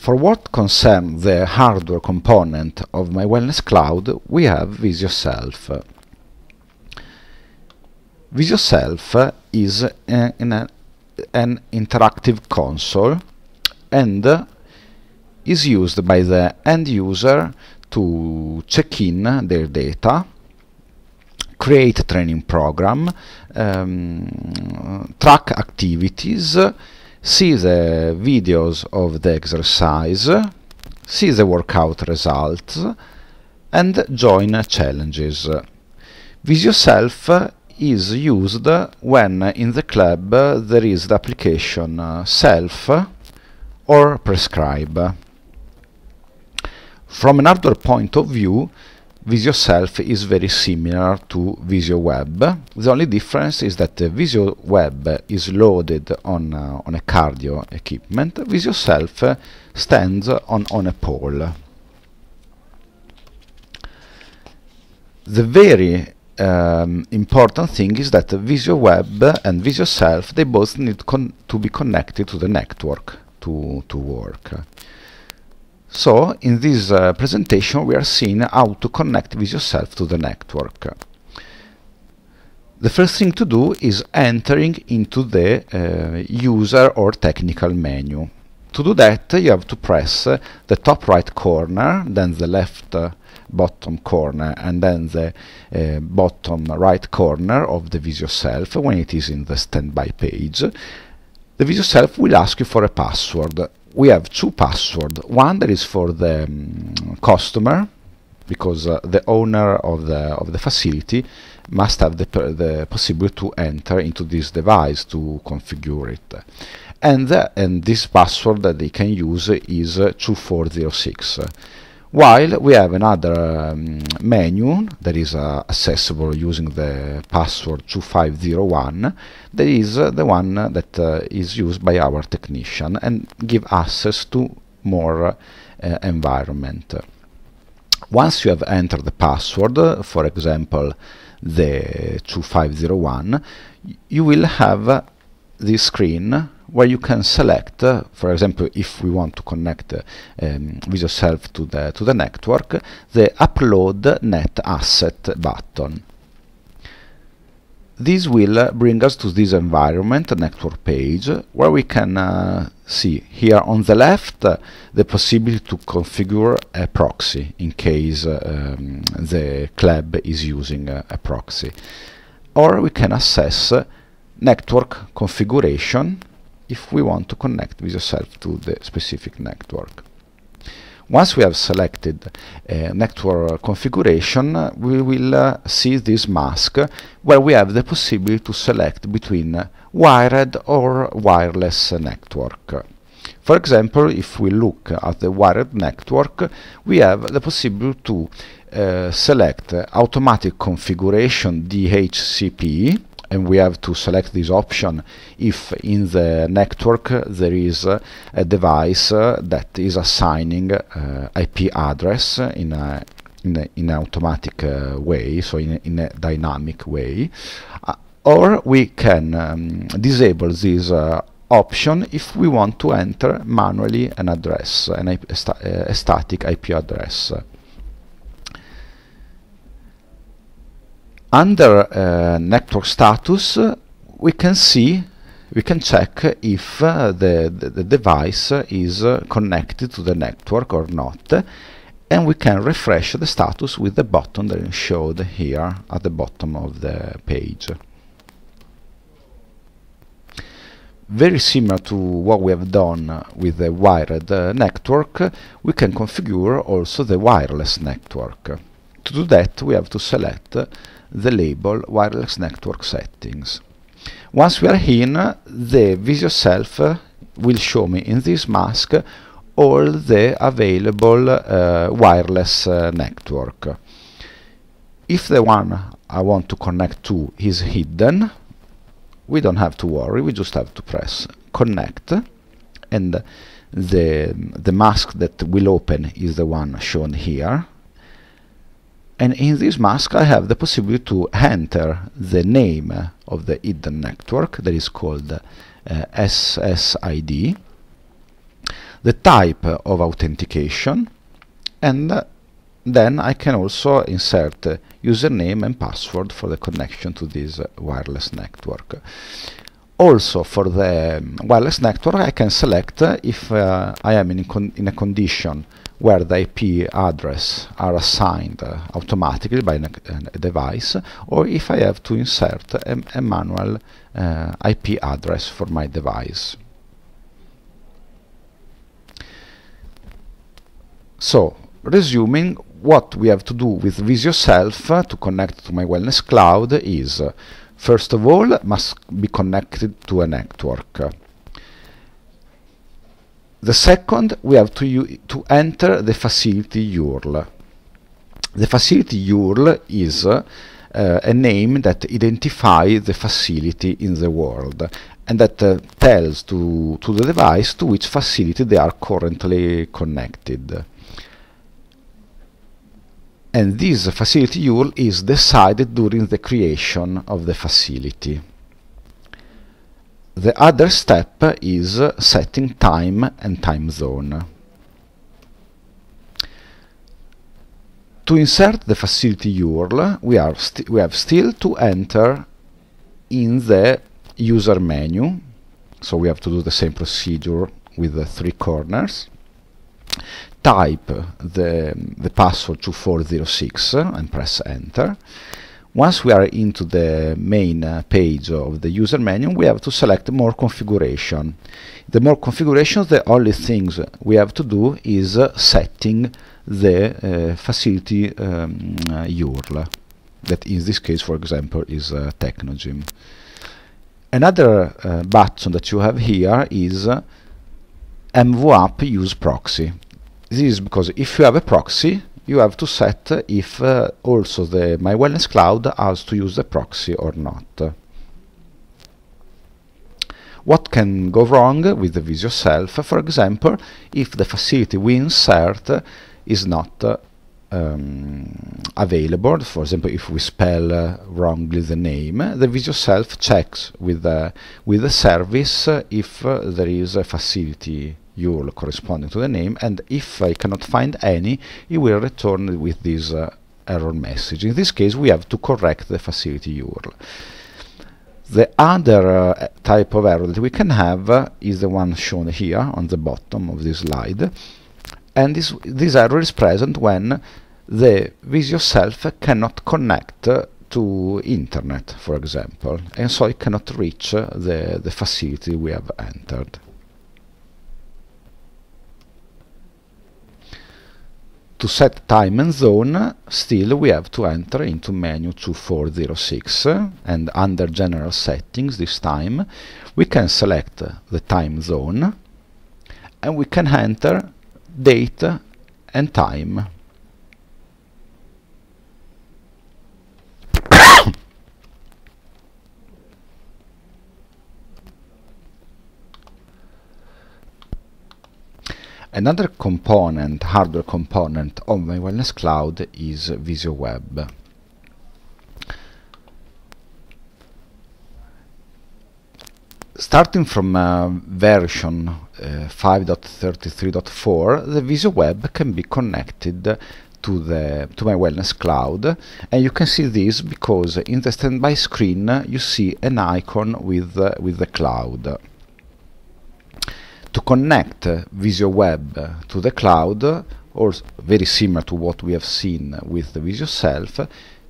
For what concerns the hardware component of my Wellness Cloud, we have VisioSelf. VisioSelf is yourself in a, an interactive console and is used by the end user to check in their data, create training program, um, track activities, see the videos of the exercise, see the workout results, and join challenges. Visio Yourself is used when in the club there is the application self or prescribe. From an hardware point of view, Visio Self is very similar to Visio Web. The only difference is that Visio Web is loaded on, uh, on a cardio equipment, Visio Self stands on, on a pole. The very um, important thing is that Visio Web and Visio Self, they both need to be connected to the network to, to work. So in this uh, presentation we are seeing how to connect with yourself to the network. The first thing to do is entering into the uh, user or technical menu. To do that you have to press uh, the top right corner, then the left uh, bottom corner and then the uh, bottom right corner of the Visio Self when it is in the standby page. The Visio Self will ask you for a password we have two passwords. One that is for the um, customer, because uh, the owner of the of the facility must have the, the possibility to enter into this device to configure it. And, uh, and this password that they can use is uh, 2406 while we have another um, menu that is uh, accessible using the password 2501 that is uh, the one that uh, is used by our technician and give access to more uh, environment once you have entered the password for example the 2501 you will have this screen where you can select, uh, for example, if we want to connect uh, um, Visual Self to the, to the network, the Upload Net Asset button. This will uh, bring us to this environment network page where we can uh, see here on the left uh, the possibility to configure a proxy in case uh, um, the club is using a proxy or we can assess network configuration if we want to connect yourself to the specific network. Once we have selected a network configuration, we will uh, see this mask where we have the possibility to select between wired or wireless network. For example, if we look at the wired network, we have the possibility to uh, select automatic configuration DHCP and we have to select this option if in the network there is a device uh, that is assigning uh, IP address in a in, in an automatic uh, way, so in a, in a dynamic way, or we can um, disable this option if we want to enter manually an address, an IP, a, sta a static IP address. under uh, network status we can see we can check if uh, the, the, the, device is uh, connected to the network or not and we can refresh the status with the button that is showed here at the bottom of the page. Very similar to what we have done with the wired uh, network, we can configure also the wireless network. To do that we have to select the label wireless network settings. Once we are in, the Visio self uh, will show me in this mask all the available uh, wireless uh, network. If the one I want to connect to is hidden, we don't have to worry, we just have to press connect and the, the mask that will open is the one shown here and in this mask I have the possibility to enter the name of the hidden network that is called uh, SSID, the type of authentication, and uh, then I can also insert uh, username and password for the connection to this uh, wireless network. Also for the um, wireless network I can select uh, if uh, I am in, in a condition where the IP address are assigned uh, automatically by a uh, device or if I have to insert a, a manual uh, IP address for my device. So, resuming, what we have to do with Visio Self uh, to connect to my Wellness Cloud is, uh, first of all, must be connected to a network the second, we have to, to enter the facility URL. The facility URL is uh, a name that identifies the facility in the world and that uh, tells to, to the device to which facility they are currently connected. And this facility URL is decided during the creation of the facility. The other step is setting time and time zone. To insert the facility URL, we, are we have still to enter in the user menu, so we have to do the same procedure with the three corners, type the, the password 2406 and press enter, once we are into the main uh, page of the user menu, we have to select more configuration. The more configurations, the only things we have to do is uh, setting the uh, facility um, URL, uh, that in this case, for example, is uh, Technogym. Another button that you have here is MVAP use proxy. This is because if you have a proxy, you have to set if uh, also the My Wellness Cloud has to use the proxy or not. What can go wrong with the Visio Self? For example, if the facility we insert is not uh, um, available. For example, if we spell uh, wrongly the name, the Visual Self checks with the, uh, with the service uh, if uh, there is a facility URL corresponding to the name, and if I cannot find any, it will return with this uh, error message. In this case, we have to correct the facility URL. The other uh, type of error that we can have is the one shown here on the bottom of this slide and this, this error is present when the Visio self cannot connect to internet, for example, and so it cannot reach the, the facility we have entered. to set time and zone, still we have to enter into menu 2406 and under general settings this time we can select the time zone and we can enter date and time. Another component, hardware component of my Wellness Cloud is VisioWeb. Starting from uh, version uh, 5.33.4, the Web can be connected to the to my Wellness Cloud, and you can see this because in the standby screen you see an icon with uh, with the cloud. To connect Web to the cloud, or very similar to what we have seen with the Visio Self,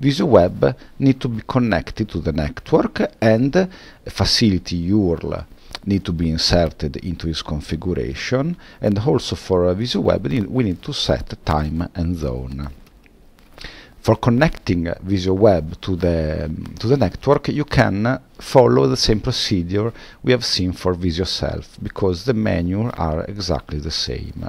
this web need to be connected to the network and facility URL need to be inserted into its configuration and also for uh, Visual Web we need to set time and zone. For connecting Visual Web to the, to the network you can follow the same procedure we have seen for Visual Self because the menus are exactly the same.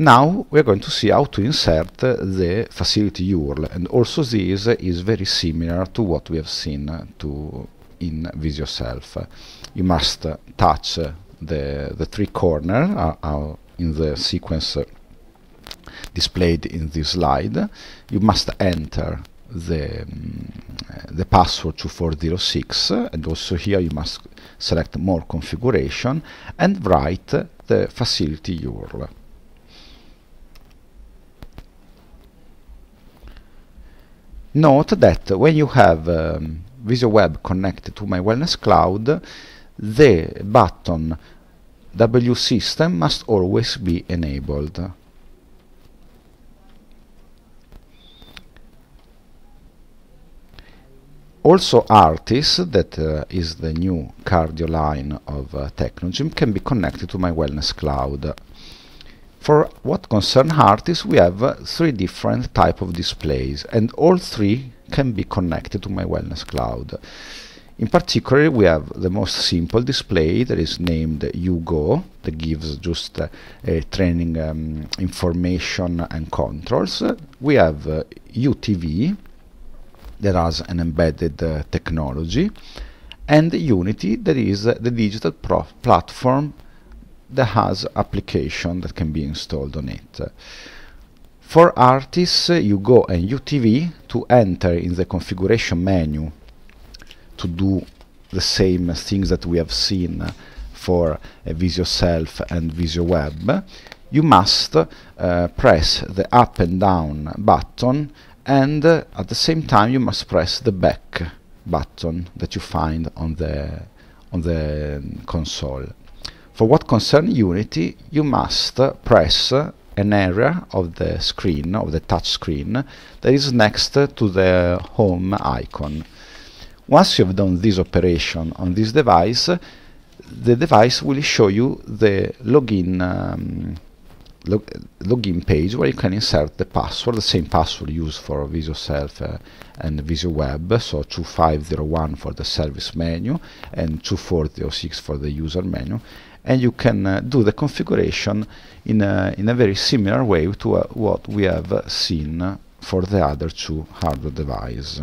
Now we're going to see how to insert the facility URL and also this is very similar to what we have seen uh, to in Visio Self. You must touch the, the three corners uh, uh, in the sequence displayed in this slide. You must enter the, mm, the password four zero six, and also here you must select more configuration and write the facility URL. Note that when you have um, Visio Web connected to my Wellness Cloud, the button W system must always be enabled. Also Artis, that uh, is the new cardio line of uh, Technogym, can be connected to my Wellness Cloud. For what concerns artists, we have uh, three different type of displays, and all three can be connected to my Wellness Cloud. In particular, we have the most simple display that is named Ugo that gives just uh, training um, information and controls. We have uh, UTV, that has an embedded uh, technology, and Unity, that is uh, the digital platform that has application that can be installed on it. For artists, you go in UTV to enter in the configuration menu to do the same things that we have seen for uh, Visio Self and Visio Web. You must uh, press the up and down button and uh, at the same time you must press the back button that you find on the on the um, console. For what concerns Unity, you must press an area of the screen, of the touch screen, that is next to the home icon. Once you have done this operation on this device, the device will show you the login um, log login page where you can insert the password, the same password used for Visio Self uh, and Visio Web, so 2501 for the service menu and 2406 for the user menu, and you can uh, do the configuration in a, in a very similar way to uh, what we have seen for the other two hardware devices.